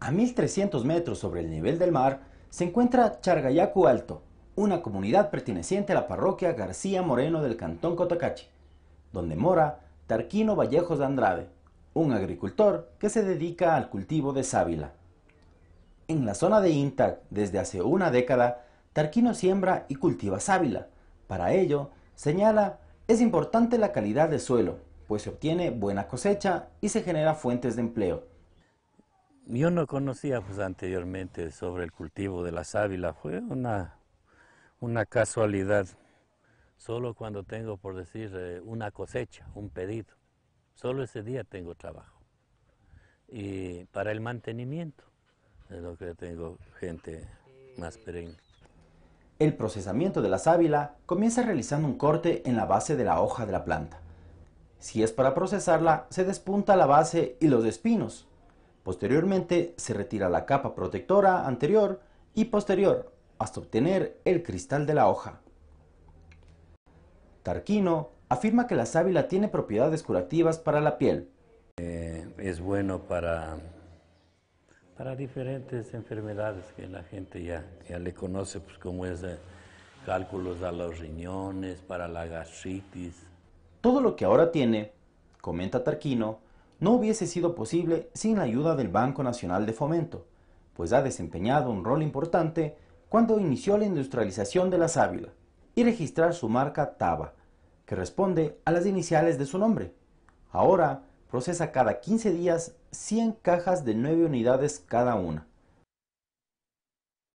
A 1.300 metros sobre el nivel del mar se encuentra Chargayacu Alto, una comunidad perteneciente a la parroquia García Moreno del Cantón Cotacachi, donde mora Tarquino Vallejos de Andrade, un agricultor que se dedica al cultivo de sábila. En la zona de Intac, desde hace una década, Tarquino siembra y cultiva sábila. Para ello, señala, es importante la calidad del suelo, pues se obtiene buena cosecha y se genera fuentes de empleo yo no conocía pues, anteriormente sobre el cultivo de la sábila, fue una, una casualidad. Solo cuando tengo, por decir, eh, una cosecha, un pedido, solo ese día tengo trabajo. Y para el mantenimiento es lo que tengo gente más perenne. El procesamiento de la sábila comienza realizando un corte en la base de la hoja de la planta. Si es para procesarla, se despunta la base y los espinos, Posteriormente se retira la capa protectora anterior y posterior hasta obtener el cristal de la hoja. Tarquino afirma que la sábila tiene propiedades curativas para la piel. Eh, es bueno para, para diferentes enfermedades que la gente ya, ya le conoce, pues como es eh, cálculos a los riñones, para la gastritis. Todo lo que ahora tiene, comenta Tarquino, no hubiese sido posible sin la ayuda del Banco Nacional de Fomento, pues ha desempeñado un rol importante cuando inició la industrialización de la sábila y registrar su marca Taba, que responde a las iniciales de su nombre. Ahora procesa cada 15 días 100 cajas de 9 unidades cada una.